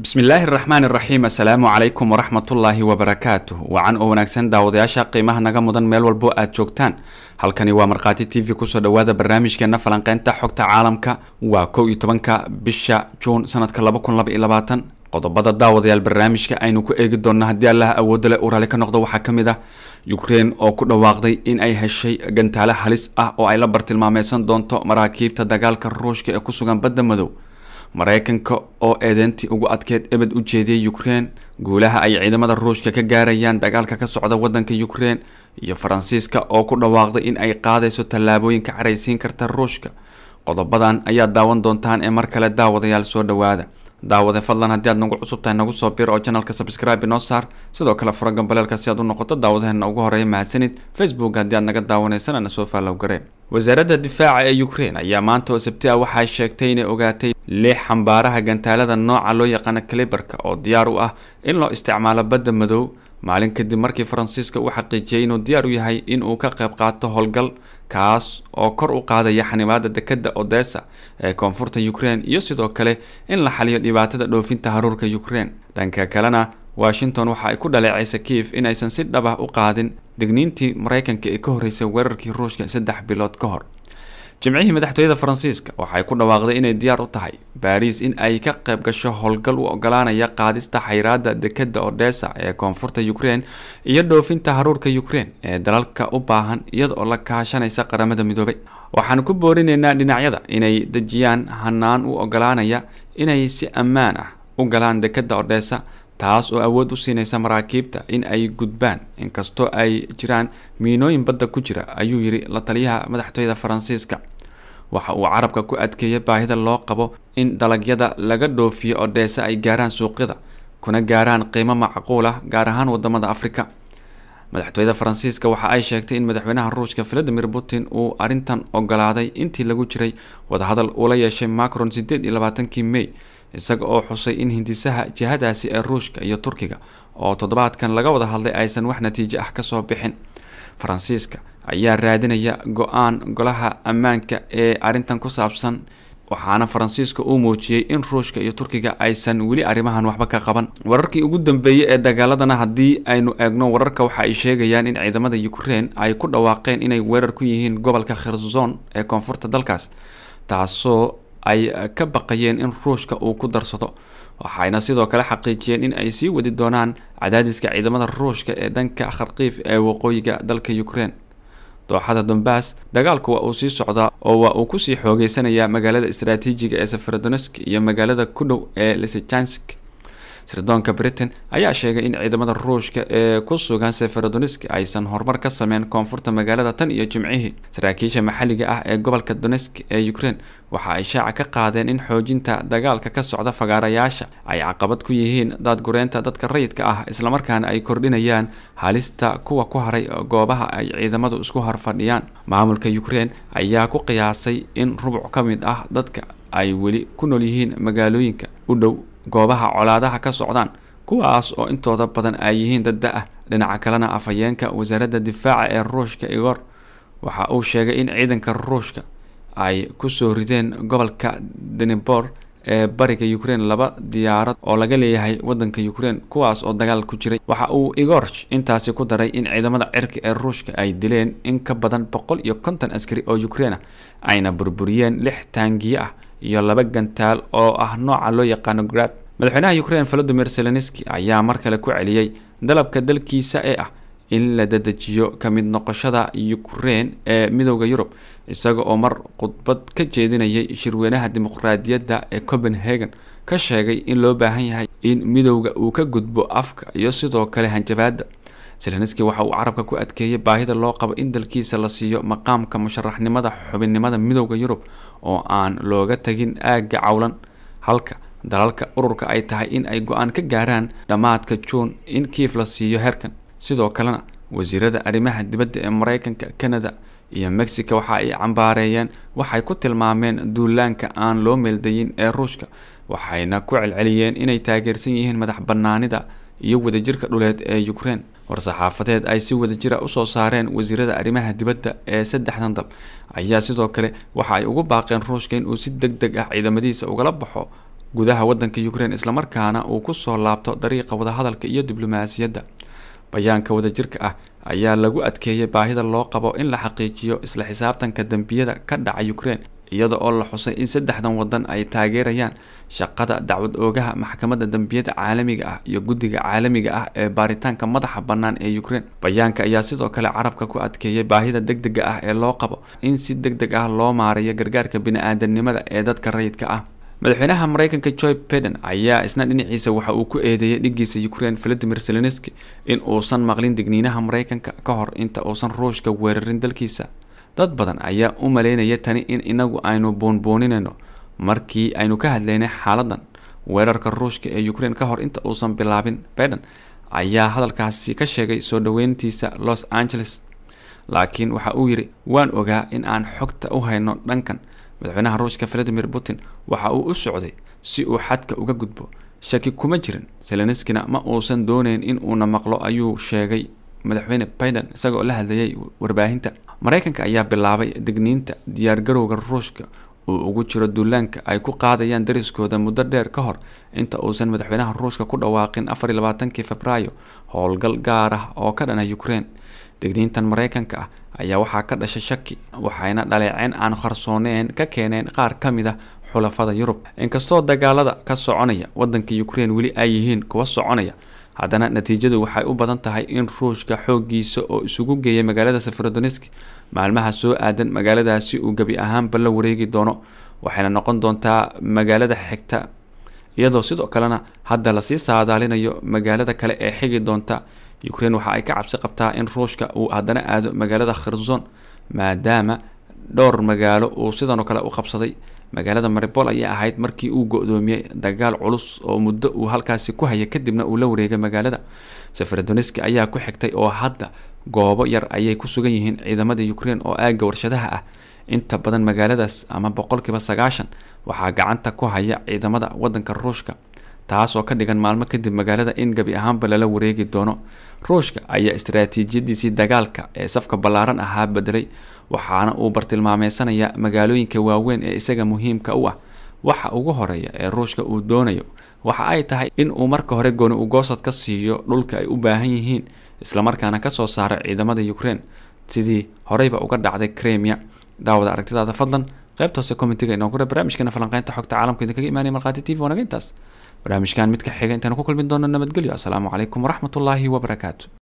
bismi illaahi araxmaan iraxiim assalaamu calaykum waraxmatullaahi wabarakaatu wacan oo wanaagsan daawadayaasha qiimaha naga mudan meel walbo aad joogtaan halkani waa markhaati t v kusoo dhowaada barnaamijkeena falanqeynta xogta caalamka waa kow iyo tobanka bisha juun sanadka laba kun laba iyo labaatan qodobada daawadayaal barnaamijka aynu ku eegi doonno haddii allaha awoodale uu raali ka noqdo waxaa ka mid a ah ukrein oo ku dhawaaqday in ay heshay gantaale halis ah oo ay la bartilmaameysan doonto maraakiibta dagaalka ruushka ee ku sugan badda madow maraykanka oo eedeyntii ugu adkeyd ebed u jeediyey ukraine guulaha ay ciidamada ruushka ka gaarayaan dagaalka ka socda waddanka ukraine iyo faransiiska oo ku dhawaaqday in ay qaadayso tallaabooyin ka caraysiin karta ruushka qodobadan ayaa daawan doontaan ee mar kale daawadayaal soo dhowaada daawadee fadlan haddii aad nagu cusub tahay nagu soo bir oo janalka sabskraibe noo saar sidoo kale fura gambaleelka si aad u noqoto daawadaheena ugu horeeya mahadsanid facebook haddii aad naga daawanaysana na soo faalow gare wasaaradda difaaca ee ukraine ayaa maanta oo sabti ah waxaa sheegtay inay ogaatay lix xambaaraha gantaalada nooca loo yaqaana kaliberka oo diyaar u ah in loo isticmaalo badda madow maalin kadib markii faransiiska uu xaqiijiyey inuu diyaar u yahay in uu ka qayb qaato howlgal kaas oo kor u qaadaya xanibaada dekedda odesa ee koonfurta ukraine iyo sidoo kale in la xaliyo dhibaatada dhoofinta haruurka ukraine dhanka kalena washington waxa ay ku dhaleecaysa kiyev in aysan si dhab ah u qaadin digniintii maraykanka ee ka horreysay weerarkii ruushka saddex bilood ka hor jimcihii madaxtooyada faransiiska waxay ku dhawaaqday inay diyaar u tahay baariis in ay ka qayb gasho howlgal u ogolaanaya qaadista xayraada dekedda odesa ee koonfurta ukrein iyo dhoofinta haruurka ukrein ee dalalka u baahan iyadoo la kaashanaysa qaramada midoobay waxaan ku boorinaynaa dhinacyada inay dejiyaan hanaan u ogolaanaya inay si ammaan ah u galaan dekedda odesa taas oo awood u siinaysa maraakiibta in ay gudbaan inkastoo ay jiraan miinooyin badda ku jira ayuu yidhi la taliyaha madaxtooyada faransiiska waxa uu carabka ku adkeeyay baahida loo qabo in dalagyada laga dhoofiyo odheese ay gaaraan suuqyada kuna gaaraan qiimo macquul ah gaar ahaan waddamada afrika madaxtooyada faransiiska waxa ay sheegtay in madaxweynaha ruushka valadimir putin uu arrintan ogolaaday intii lagu jiray wadahadal uula yeeshay macron sideed iyo labaatankii may isaga oo xusay in hindisaha jihadaasi ee ruushka iyo turkiga oo toddobaadkan laga wada hadlay aysan wax natiijo ah kasoo bixin faransiiska ayaa raadinaya go-aan golaha ammaanka ee arrintan ku saabsan waxaana faransiiska uu muujiyey in ruushka iyo turkiga aysan weli arrimahan waxba ka qaban wararkii ugu dambeeyey ee dagaaladana haddii aynu eegno wararka waxa ay sheegayaan in ciidamada ukrein ay ku dhawaaqeen inay weerar ku yihiin gobolka kherson ee koonfurta dalkaas taasoo ay ka baqayeen in ruushka uu ku darsado waxayna sidoo kale xaqiijiyeen in ay sii wadi doonaan cadaadiska ciidamada ruushka ee dhanka kharkiif ee waqooyiga dalka ukrein dooxada dombas dagaalku waa uu sii socdaa oo waa uu kusii xoogeysanayaa magaalada istaraatiijiga ee safarodonesk iyo magaalada ku dhow ee lisechansk sirdoonka britain ayaa sheegay in ciidamada ruushka ee ku sugan seferodonisk aysan horumar ka sameyn koonfurta magaalada tan iyo jimcihii saraakiisha maxalliga ah ee gobolka donesk ee ukraine waxa ay shaaca ka qaadeen in xoojinta dagaalka ka socda fagaarayaasha ay caqabad ku yihiin daadgureynta dadka rayidka ah islamarkaana ay kordhinayaan halista kuwa ku haray goobaha ay ciidamadu isku harfadhiyaan maamulka ukraine ayaa ku qiyaasay in rubuc ka mid ah dadka ay weli ku nool yihiin magaalooyinka u dhow goobaha colaadaha ka socdaan kuwaas oo intooda badan ay yihiin dad da-ah dhinaca kalena afhayeenka wasaaradda difaaca ee ruushka igor waxa uu sheegay in ciidanka ruushka ay kusoo rideen gobolka denibor ee bariga ukraine laba diyaarad oo laga leeyahay wadanka ukraine kuwaas oo dagaal ku jiray waxa uu igorj intaasi ku daray in ciidamada cirka ee ruushka ay dileen in ka badan boqol iyo konton askari oo ukraine ah ayna burburiyeen lix taangiye ah iyo laba gantaal oo ah nooca loo yaqaano grad madaxweynaha ukrain volodimir zelenski ayaa mar kale ku celiyey dalabka dalkiisa ee ah in la dadejiyo ka mid noqoshada ukrain ee midooda yurub isaga oo mar khudbad ka jeedinayay shirweynaha dimuqraadiyadda ee copenhagen ka sheegay in loo baahan yahay in midowda uu ka gudbo afka iyo sidoo kale hanjabaada zeleniski waxa uu carabka ku adkeeyey baahida loo qabo in dalkiisa la siiyo maqaamka musharaxnimada xubinnimada midowda yurub oo aan looga tegin aagga cawlan halka dalalka ururka ay tahay in ay go-aan ka gaaraan dhammaadka juun in kiif la siiyo heerkan sidoo kalena wasiirada arrimaha dibadda ee maraykanka canada iyo mexico waxa ay cambaareeyeen waxay ku tilmaameen duulaanka aan loo meeldayin ee ruushka waxayna ku celceliyeen inay taageersan yihiin madax bannaanida iyo wadajirka dhuleed ee ukrein war-saxaafadeed ay si wada jira usoo saareen wasiirada arrimaha dibadda ee saddexdan dal ayaa sidoo kale waxa ay ugu baaqeen ruushka in uu si deg deg ah ciidamadiisa ugala baxo gudaha waddanka ukrein islamarkaana uu kusoo laabto dariiqa wadahadalka iyo diblomaasiyadda bayaanka wadajirka ah ayaa lagu adkeeyay baahida loo qabo in la xaqiijiyo isla xisaabtanka dembiyada ka dhaca ukrein iyada oo la xusay in saddexdan waddan ay taageerayaan shaqada dacwad oogaha maxkamadda dambiyada caalamiga ah iyo guddiga caalamiga ah ee baaritaanka madaxa bannaan ee ukrein bayaanka ayaa sidoo kale carabka ku adkeeyay baahida deg dega ah ee loo qabo in si deg deg ah loo maareeyo gargaarka bini-aadanimada ee dadka rayidka ah madaxweynaha maraykanka joy biden ayaa isna dhinaciisa waxa uu ku eedeeyay dhiggiisa ukrein valadimir seloneski in uusan maqlin digniinaha maraykanka ka hor inta uusan ruushka weerarin dalkiisa dad badan ayaa u malaynaya tani in inagu aynu boonbooninayno markii aynu ka hadlaynay xaaladan weerarka ruushka ee ukrein ka hor inta uusan bilaabin baiden ayaa hadalkaasi ka sheegay soo dhaweyntiisa los angeles laakiin waxa uu yidhi waan ogaa in aan xogta u hayno dhankan madaxweynaha ruushka valadimir putin waxa uu u socday si uu xadka uga gudbo shaki kuma jirin seleniskina ma uusan doonayn in uuna maqlo ayuu sheegay madaxweyne baiden isagoo la hadlayay warbaahinta maraykanka ayaa bilaabay degniinta diyaargarowga ruushka uu ugu jiro duulaanka ay ku qaadayaan dariskooda muddo dheer ka hor inta uusan madaxweynaha ruushka ku dhawaaqin afar iyo labaatankii febraayo howlgal gaar ah oo ka dhana ukrein digniintan maraykanka ah ayaa waxaa ka dhashay shaki waxayna dhaleeceen aan qarsooneen ka keeneen qaar ka mid a ah xulafada yurub inkastoo dagaalada ka soconaya waddanka ukrein weli ay yihiin kuwa soconaya haddana natiijadu waxay u badan tahay in ruushka xooggiisa oo isugu geeya magaalada safarodonesk maalmaha soo aadan magaaladaasi uu gebi ahaanba la wareegi doono waxayna noqon doontaa magaalada xigta iyadoo sidoo kalena hadda lasii saadaalinayo magaalada kale ee xigi doonta ukraine waxa ay ka cabsi qabtaa in ruushka uu haddana aado magaalada kherson maadaama dhowr magaalo uu sidanoo kale u qabsaday magaalada maribool ayaa ahayd markii uu go-doomiyey dagaal culus oo muddo uu halkaasi ku haya kadibna uu la wareegay magaalada seferodoniski ayaa ku xigtay oo hadda goobo yar ayay ku sugan yihiin ciidamada ukrain oo aagga warshadaha ah inta badan magaaladaas ama boqolkiiba sagaashan waxaa gacanta ku haya ciidamada wadanka ruushka taas oo ka dhigan maalmo kadib magaalada in gabi ahaanba lala wareegi doono ruushka ayaa istaraatiijiyadiisii dagaalka ee safka ballaaran ahaa bedelay waxaana uu bartilmaameysanayaa magaalooyinka waaweyn ee isaga muhiimka u ah waxa ugu horeeya ee ruushka uu doonayo waxa ay tahay in uu marka hore gooni ugoosad ka siiyo dhulka ay u baahan yihiin islamarkaana kasoo saaray ciidamada ukraine sidii horeyba uga dhacday kremia daawada aragtidaada fadlan qaybta hoose komitiga inoogu barnaamijkeena falanqeynta xogta caalamka idinkaga imaanaya markhaati t v wanaga intaas barnaamijkan mid ka xiga intaanu ku kulmi doonno nabadgelyo assalaamu calaykum waraxmatullaahi wabarakaatu